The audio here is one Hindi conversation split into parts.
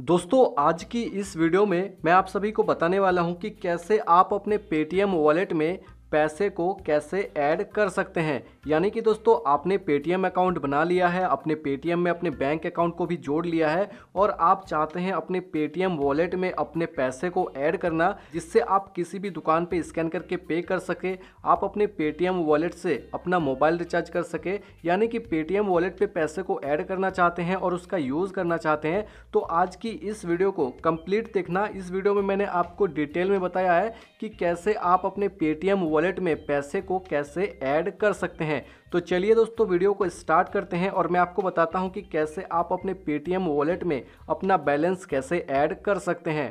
दोस्तों आज की इस वीडियो में मैं आप सभी को बताने वाला हूं कि कैसे आप अपने पेटीएम वॉलेट में पैसे को कैसे ऐड कर सकते हैं यानी कि दोस्तों आपने पेटीएम अकाउंट बना लिया है अपने पेटीएम में अपने बैंक अकाउंट को भी जोड़ लिया है और आप चाहते हैं अपने पेटीएम वॉलेट में अपने पैसे को ऐड करना जिससे आप किसी भी दुकान पे स्कैन करके पे कर सके आप अपने पेटीएम वॉलेट से अपना मोबाइल रिचार्ज कर सके यानी कि पेटीएम वॉलेट पर पैसे को ऐड करना चाहते हैं और उसका यूज़ करना चाहते हैं तो आज की इस वीडियो को कंप्लीट देखना इस वीडियो में मैंने आपको डिटेल में बताया है कि कैसे आप अपने पेटीएम वॉलेट वॉलेट में पैसे को कैसे ऐड कर सकते हैं तो चलिए दोस्तों वीडियो को स्टार्ट करते हैं और मैं आपको बताता हूँ कि कैसे आप अपने पेटीएम वॉलेट में अपना बैलेंस कैसे ऐड कर सकते हैं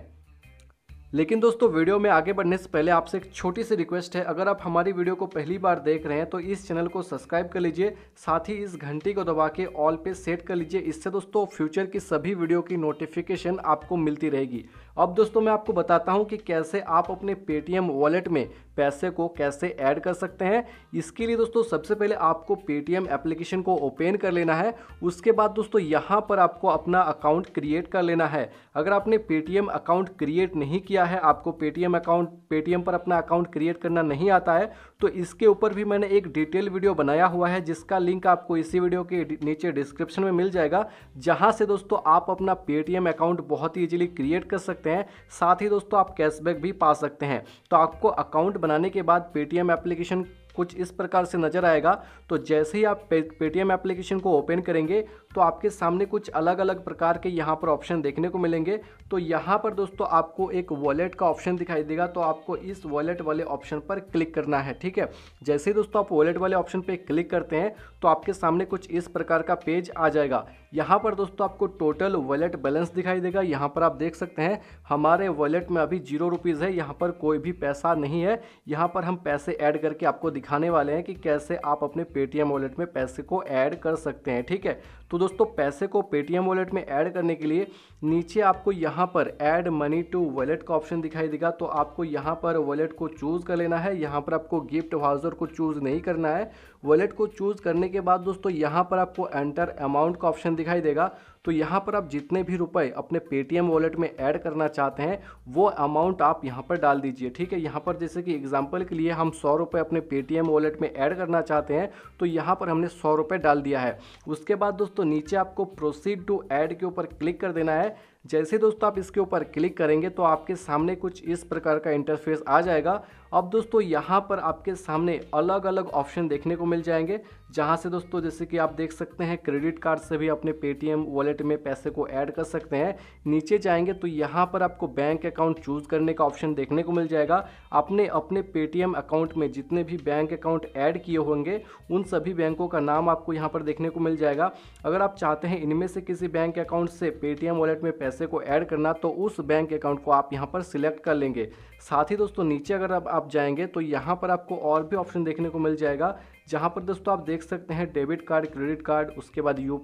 लेकिन दोस्तों वीडियो में आगे बढ़ने से पहले आपसे एक छोटी सी रिक्वेस्ट है अगर आप हमारी वीडियो को पहली बार देख रहे हैं तो इस चैनल को सब्सक्राइब कर लीजिए साथ ही इस घंटी को दबा के ऑल पे सेट कर लीजिए इससे दोस्तों फ्यूचर की सभी वीडियो की नोटिफिकेशन आपको मिलती रहेगी अब दोस्तों मैं आपको बताता हूँ कि कैसे आप अपने पेटीएम वॉलेट में पैसे को कैसे ऐड कर सकते हैं इसके लिए दोस्तों सबसे पहले आपको पेटीएम एप्लीकेशन को ओपन कर लेना है उसके बाद दोस्तों यहाँ पर आपको अपना अकाउंट क्रिएट कर लेना है अगर आपने पेटीएम अकाउंट क्रिएट नहीं किया क्या है आपको पेटीएम अकाउंट पेटीएम पर अपना अकाउंट क्रिएट करना नहीं आता है तो इसके ऊपर भी मैंने एक डिटेल वीडियो बनाया हुआ है जिसका लिंक आपको इसी वीडियो के नीचे डिस्क्रिप्शन में मिल जाएगा जहाँ से दोस्तों आप अपना पेटीएम अकाउंट बहुत ही ईजिली क्रिएट कर सकते हैं साथ ही दोस्तों आप कैशबैक भी पा सकते हैं तो आपको अकाउंट बनाने के बाद पेटीएम एप्लीकेशन कुछ इस प्रकार से नज़र आएगा तो जैसे ही आप पेटीएम एप्लीकेशन को ओपन करेंगे तो आपके सामने कुछ अलग अलग प्रकार के यहाँ पर ऑप्शन देखने को मिलेंगे तो यहाँ पर दोस्तों आपको एक वॉलेट का ऑप्शन दिखाई देगा तो आपको इस वॉलेट वाले ऑप्शन पर क्लिक करना है ठीक है जैसे ही दोस्तों आप वॉलेट वाले ऑप्शन पर क्लिक करते हैं तो आपके सामने कुछ इस प्रकार का पेज आ जाएगा यहाँ पर दोस्तों आपको टोटल वॉलेट बैलेंस दिखाई देगा यहाँ पर आप देख सकते हैं हमारे वॉलेट में अभी जीरो रुपीज़ है यहाँ पर कोई भी पैसा नहीं है यहाँ पर हम पैसे ऐड करके आपको सिखाने वाले हैं कि कैसे आप अपने पेटीएम वॉलेट में पैसे को ऐड कर सकते हैं ठीक है तो दोस्तों पैसे को पेटीएम वॉलेट में ऐड करने के लिए नीचे आपको यहाँ पर ऐड मनी टू वॉलेट का ऑप्शन दिखाई देगा तो आपको यहाँ पर वॉलेट को चूज़ कर लेना है यहाँ पर आपको गिफ्ट वाउजर को चूज़ नहीं करना है वॉलेट को चूज़ करने के बाद दोस्तों यहाँ पर आपको एंटर अमाउंट का ऑप्शन दिखाई देगा तो यहाँ पर आप जितने भी रुपए अपने पेटीएम वॉलेट में ऐड करना चाहते हैं वो अमाउंट आप यहाँ पर डाल दीजिए ठीक है यहाँ पर जैसे कि एग्जाम्पल के लिए हम सौ रुपये अपने पेटीएम वॉलेट में ऐड करना चाहते हैं तो यहाँ पर हमने सौ रुपये डाल दिया है उसके बाद दोस्तों नीचे आपको प्रोसीड टू ऐड के ऊपर क्लिक कर देना है जैसे दोस्तों आप इसके ऊपर क्लिक करेंगे तो आपके सामने कुछ इस प्रकार का इंटरफेस आ जाएगा अब दोस्तों यहाँ पर आपके सामने अलग अलग ऑप्शन देखने को मिल जाएंगे जहाँ से दोस्तों जैसे कि आप देख सकते हैं क्रेडिट कार्ड से भी अपने पेटीएम वॉलेट में पैसे को ऐड कर सकते हैं नीचे जाएंगे तो यहाँ पर आपको बैंक अकाउंट चूज़ करने का ऑप्शन देखने को मिल जाएगा आपने अपने पेटीएम अकाउंट में जितने भी बैंक अकाउंट ऐड किए होंगे उन सभी बैंकों का नाम आपको यहाँ पर देखने को मिल जाएगा अगर आप चाहते हैं इनमें से किसी बैंक अकाउंट से पेटीएम वॉलेट में पैसे पैसे को ऐड करना तो उस बैंक अकाउंट को आप यहाँ पर सिलेक्ट कर लेंगे साथ ही दोस्तों नीचे अगर आप, आप जाएंगे तो यहाँ पर आपको और भी ऑप्शन देखने को मिल जाएगा जहाँ पर दोस्तों आप देख सकते हैं डेबिट कार्ड क्रेडिट कार्ड उसके बाद यू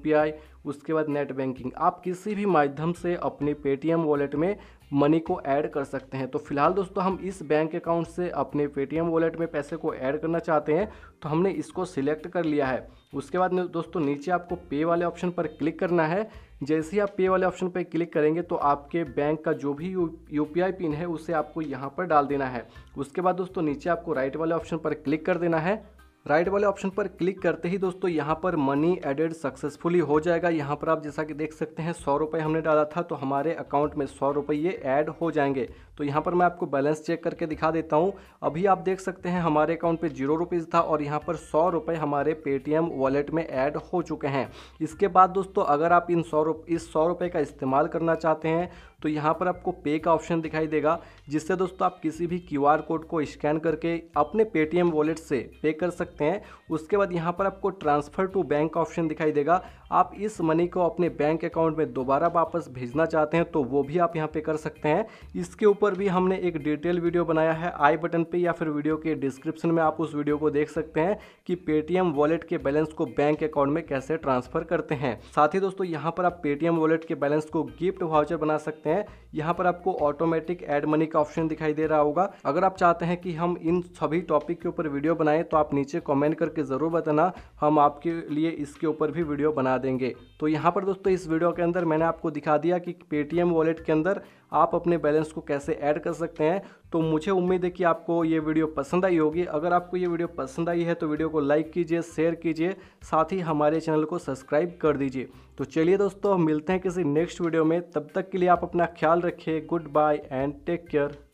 उसके बाद नेट बैंकिंग आप किसी भी माध्यम से अपने पेटीएम वॉलेट में मनी को ऐड कर सकते हैं तो फिलहाल दोस्तों हम इस बैंक अकाउंट से अपने पेटीएम वॉलेट में पैसे को ऐड करना चाहते हैं तो हमने इसको सिलेक्ट कर लिया है उसके बाद दोस्तों नीचे आपको पे वाले ऑप्शन पर क्लिक करना है जैसे ही आप पे वाले ऑप्शन पर क्लिक करेंगे तो आपके बैंक का जो भी यू पिन है उसे आपको यहाँ पर डाल देना है उसके बाद दोस्तों नीचे आपको राइट वाले ऑप्शन पर क्लिक कर देना है राइट right वाले ऑप्शन पर क्लिक करते ही दोस्तों यहाँ पर मनी एडेड सक्सेसफुली हो जाएगा यहाँ पर आप जैसा कि देख सकते हैं सौ रुपये हमने डाला था तो हमारे अकाउंट में सौ रुपये ऐड हो जाएंगे तो यहाँ पर मैं आपको बैलेंस चेक करके दिखा देता हूँ अभी आप देख सकते हैं हमारे अकाउंट पे जीरो रुपीज़ था और यहाँ पर सौ रुपये हमारे पेटीएम वॉलेट में ऐड हो चुके हैं इसके बाद दोस्तों अगर आप इन सौ इस सौ रुपये का इस्तेमाल करना चाहते हैं तो यहाँ पर आपको पे का ऑप्शन दिखाई देगा जिससे दोस्तों आप किसी भी क्यू कोड को स्कैन करके अपने पेटीएम वॉलेट से पे कर सकते हैं उसके बाद यहाँ पर आपको ट्रांसफ़र टू बैंक का ऑप्शन दिखाई देगा आप इस मनी को अपने बैंक अकाउंट में दोबारा वापस भेजना चाहते हैं तो वो भी आप यहाँ पे कर सकते हैं इसके ऊपर भी हमने एक डिटेल वीडियो बनाया है आई बटन पर या फिर वीडियो के डिस्क्रिप्शन में आप उस वीडियो को देख सकते हैं कि पेटीएम वॉलेट के बैलेंस को बैंक अकाउंट में कैसे ट्रांसफ़र करते हैं साथ ही दोस्तों यहाँ पर आप पेटीएम वॉलेट के बैलेंस को गिफ्ट वाउचर बना सकते हैं सकते हैं यहाँ पर आपको ऑटोमेटिक एड मनी का ऑप्शन दिखाई दे रहा होगा अगर आप चाहते हैं कि हम इन सभी टॉपिक के ऊपर वीडियो बनाएं तो आप नीचे कमेंट करके ज़रूर बताना हम आपके लिए इसके ऊपर भी वीडियो बना देंगे तो यहाँ पर दोस्तों इस वीडियो के अंदर मैंने आपको दिखा दिया कि पेटीएम वॉलेट के अंदर आप अपने बैलेंस को कैसे ऐड कर सकते हैं तो मुझे उम्मीद है कि आपको ये वीडियो पसंद आई होगी अगर आपको ये वीडियो पसंद आई है तो वीडियो को लाइक कीजिए शेयर कीजिए साथ ही हमारे चैनल को सब्सक्राइब कर दीजिए तो चलिए दोस्तों मिलते हैं किसी नेक्स्ट वीडियो में तब तक के लिए आप अपना ख्याल रखिए good bye and take care